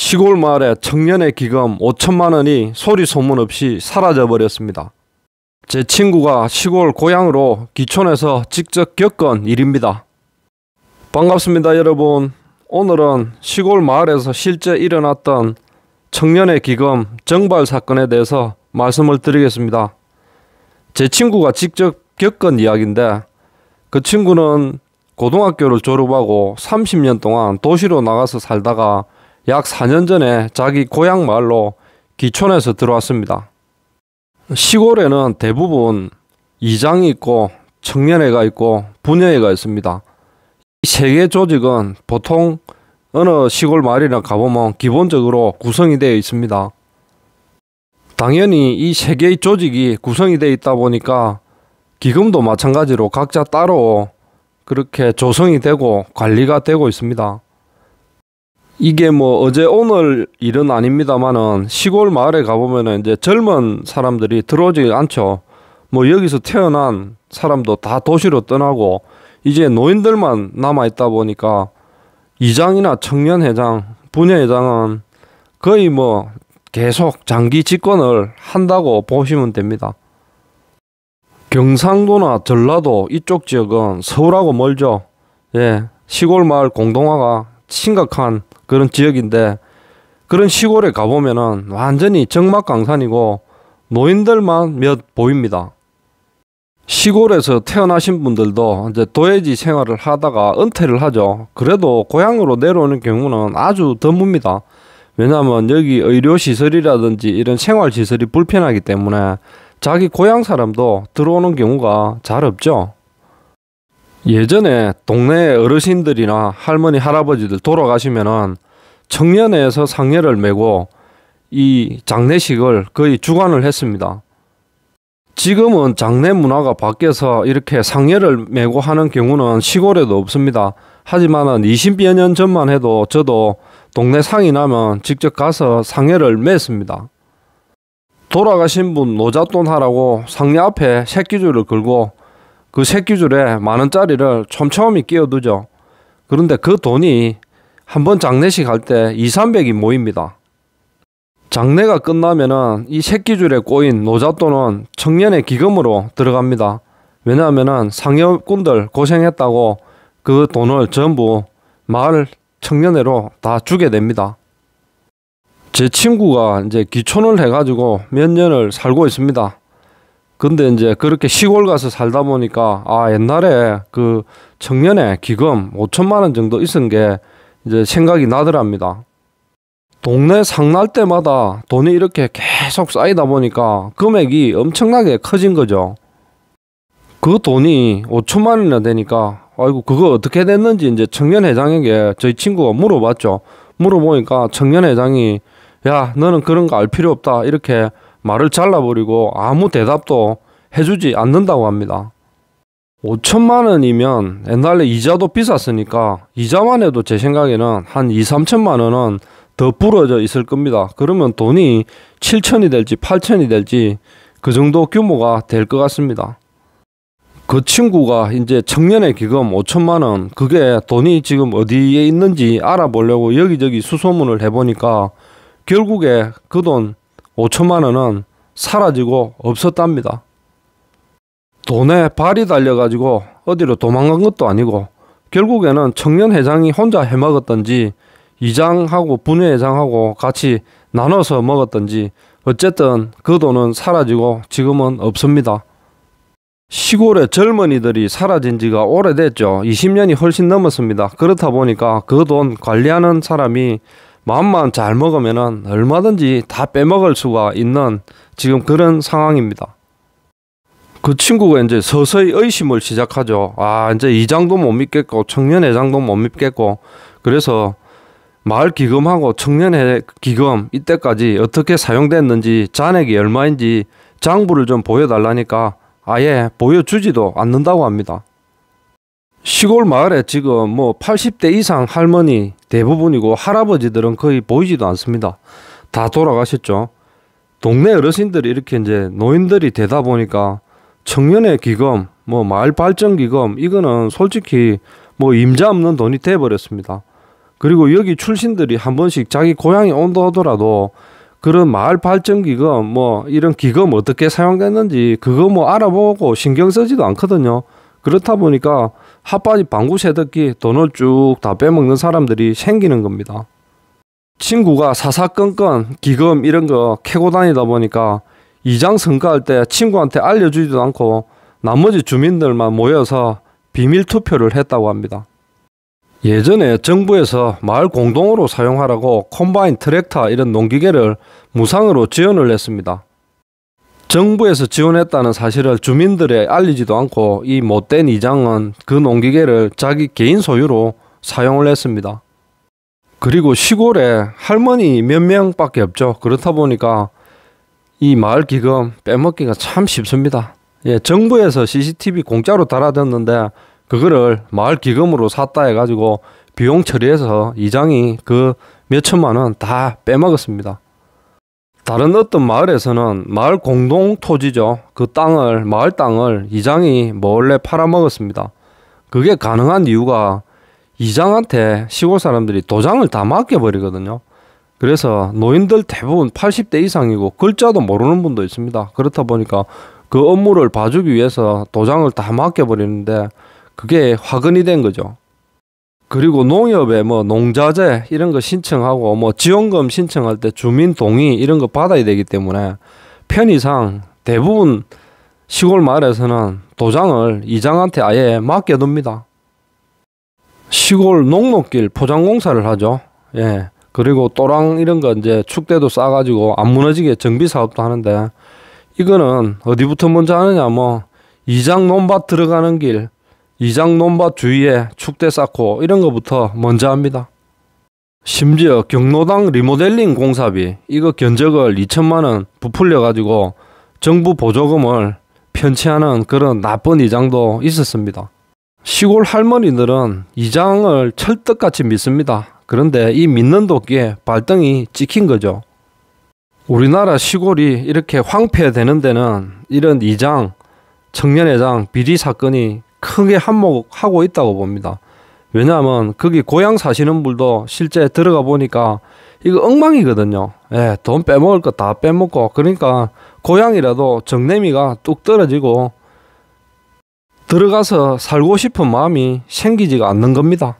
시골 마을에 청년의 기금 5천만 원이 소리 소문 없이 사라져버렸습니다. 제 친구가 시골 고향으로 기촌에서 직접 겪은 일입니다. 반갑습니다 여러분. 오늘은 시골 마을에서 실제 일어났던 청년의 기금 정발 사건에 대해서 말씀을 드리겠습니다. 제 친구가 직접 겪은 이야기인데 그 친구는 고등학교를 졸업하고 30년 동안 도시로 나가서 살다가 약 4년 전에 자기 고향 마을로 기촌에서 들어왔습니다. 시골에는 대부분 이장이 있고 청년회가 있고 분녀회가 있습니다. 세계 조직은 보통 어느 시골 마을이나 가보면 기본적으로 구성이 되어 있습니다. 당연히 이세계의 조직이 구성이 되어 있다 보니까 기금도 마찬가지로 각자 따로 그렇게 조성이 되고 관리가 되고 있습니다. 이게 뭐 어제 오늘 일은 아닙니다만은 시골 마을에 가보면은 이제 젊은 사람들이 들어오지 않죠. 뭐 여기서 태어난 사람도 다 도시로 떠나고 이제 노인들만 남아 있다 보니까 이장이나 청년회장, 분야회장은 거의 뭐 계속 장기 집권을 한다고 보시면 됩니다. 경상도나 전라도 이쪽 지역은 서울하고 멀죠. 예, 시골 마을 공동화가 심각한 그런 지역인데 그런 시골에 가보면은 완전히 적막강산이고 노인들만 몇 보입니다. 시골에서 태어나신 분들도 이제 도예지 생활을 하다가 은퇴를 하죠. 그래도 고향으로 내려오는 경우는 아주 드뭅니다. 왜냐하면 여기 의료시설이라든지 이런 생활시설이 불편하기 때문에 자기 고향 사람도 들어오는 경우가 잘 없죠. 예전에 동네 어르신들이나 할머니 할아버지들 돌아가시면은 청년회에서 상례를 메고 이 장례식을 거의 주관을 했습니다. 지금은 장례 문화가 바뀌어서 이렇게 상례를 메고 하는 경우는 시골에도 없습니다. 하지만은 20여 년 전만 해도 저도 동네 상이 나면 직접 가서 상례를 맸습니다. 돌아가신 분 노잣돈 하라고 상례 앞에 새끼줄을 걸고 그 새끼줄에 만 원짜리를 촘촘히 끼워두죠. 그런데 그 돈이 한 번 장례식 할 때 2, 300이 모입니다. 장례가 끝나면은 이 새끼줄에 꼬인 노잣돈은 청년의 기금으로 들어갑니다. 왜냐하면은 상여꾼들 고생했다고 그 돈을 전부 마을 청년회로 다 주게 됩니다. 제 친구가 이제 기촌을 해가지고 몇 년을 살고 있습니다. 근데 이제 그렇게 시골 가서 살다 보니까 아 옛날에 그 청년에 기금 5천만 원 정도 있은 게 이제 생각이 나더랍니다. 동네 상날 때마다 돈이 이렇게 계속 쌓이다 보니까 금액이 엄청나게 커진 거죠. 그 돈이 5천만 원이나 되니까 아이고 그거 어떻게 됐는지 이제 청년 회장에게 저희 친구가 물어봤죠. 물어보니까 청년 회장이 야 너는 그런 거 알 필요 없다 이렇게 말을 잘라버리고 아무 대답도 해주지 않는다고 합니다. 5천만 원이면 옛날에 이자도 비쌌으니까 이자만 해도 제 생각에는 한 2, 3천만 원은 더 부러져 있을 겁니다. 그러면 돈이 7천이 될지 8천이 될지 그 정도 규모가 될 것 같습니다. 그 친구가 이제 청년의 기금 5천만 원 그게 돈이 지금 어디에 있는지 알아보려고 여기저기 수소문을 해보니까 결국에 그돈 5천만 원은 사라지고 없었답니다. 돈에 발이 달려가지고 어디로 도망간 것도 아니고 결국에는 청년 회장이 혼자 해먹었던지 이장하고 분회 회장하고 같이 나눠서 먹었던지 어쨌든 그 돈은 사라지고 지금은 없습니다. 시골의 젊은이들이 사라진 지가 오래됐죠. 20년이 훨씬 넘었습니다. 그렇다 보니까 그 돈 관리하는 사람이 마음만 잘 먹으면 얼마든지 다 빼먹을 수가 있는 지금 그런 상황입니다. 그 친구가 이제 서서히 의심을 시작하죠. 아, 이제 이장도 못 믿겠고, 청년회장도 못 믿겠고, 그래서 마을 기금하고 청년회 기금 이때까지 어떻게 사용됐는지 잔액이 얼마인지 장부를 좀 보여달라니까 아예 보여주지도 않는다고 합니다. 시골 마을에 지금 뭐 80대 이상 할머니 대부분이고 할아버지들은 거의 보이지도 않습니다. 다 돌아가셨죠. 동네 어르신들이 이렇게 이제 노인들이 되다 보니까 청년의 기금, 뭐 마을 발전 기금 이거는 솔직히 뭐 임자 없는 돈이 돼 버렸습니다. 그리고 여기 출신들이 한 번씩 자기 고향에 온다 하더라도 그런 마을 발전 기금 뭐 이런 기금 어떻게 사용됐는지 그거 뭐 알아보고 신경 쓰지도 않거든요. 그렇다 보니까 핫바지 방구 새듣기 돈을 쭉 다 빼먹는 사람들이 생기는 겁니다. 친구가 사사건건 기금 이런 거 캐고 다니다 보니까 이장 선거할 때 친구한테 알려주지도 않고 나머지 주민들만 모여서 비밀 투표를 했다고 합니다. 예전에 정부에서 마을 공동으로 사용하라고 콤바인 트랙터 이런 농기계를 무상으로 지원을 했습니다. 정부에서 지원했다는 사실을 주민들에 알리지도 않고 이 못된 이장은 그 농기계를 자기 개인 소유로 사용을 했습니다. 그리고 시골에 할머니 몇 명밖에 없죠. 그렇다 보니까 이 마을 기금 빼먹기가 참 쉽습니다. 예, 정부에서 CCTV 공짜로 달아뒀는데 그거를 마을 기금으로 샀다 해가지고 비용 처리해서 이장이 그 몇천만 원 다 빼먹었습니다. 다른 어떤 마을에서는 마을 공동 토지죠. 그 땅을 마을 땅을 이장이 몰래 팔아먹었습니다. 그게 가능한 이유가 이장한테 시골 사람들이 도장을 다 맡겨버리거든요. 그래서 노인들 대부분 80대 이상이고 글자도 모르는 분도 있습니다. 그렇다 보니까 그 업무를 봐주기 위해서 도장을 다 맡겨버리는데 그게 화근이 된 거죠. 그리고 농협에 뭐 농자재 이런 거 신청하고 뭐 지원금 신청할 때 주민 동의 이런 거 받아야 되기 때문에 편의상 대부분 시골 마을에서는 도장을 이장한테 아예 맡겨둡니다. 시골 농로길 포장 공사를 하죠. 예. 그리고 또랑 이런 거 이제 축대도 싸가지고 안 무너지게 정비 사업도 하는데 이거는 어디부터 먼저 하느냐 뭐 이장 논밭 들어가는 길 이장논밭 주위에 축대 쌓고 이런 것부터 먼저 합니다. 심지어 경로당 리모델링 공사비 이거 견적을 2천만원 부풀려 가지고 정부 보조금을 편취하는 그런 나쁜 이장도 있었습니다. 시골 할머니들은 이장을 철떡같이 믿습니다. 그런데 이 믿는 도끼에 발등이 찍힌 거죠. 우리나라 시골이 이렇게 황폐되는 데는 이런 이장, 청년회장 비리 사건이 크게 한몫하고 있다고 봅니다. 왜냐하면 거기 고향 사시는 분도 실제 들어가 보니까 이거 엉망이거든요. 예, 돈 빼먹을 거 다 빼먹고 그러니까 고향이라도 정내미가 뚝 떨어지고 들어가서 살고 싶은 마음이 생기지가 않는 겁니다.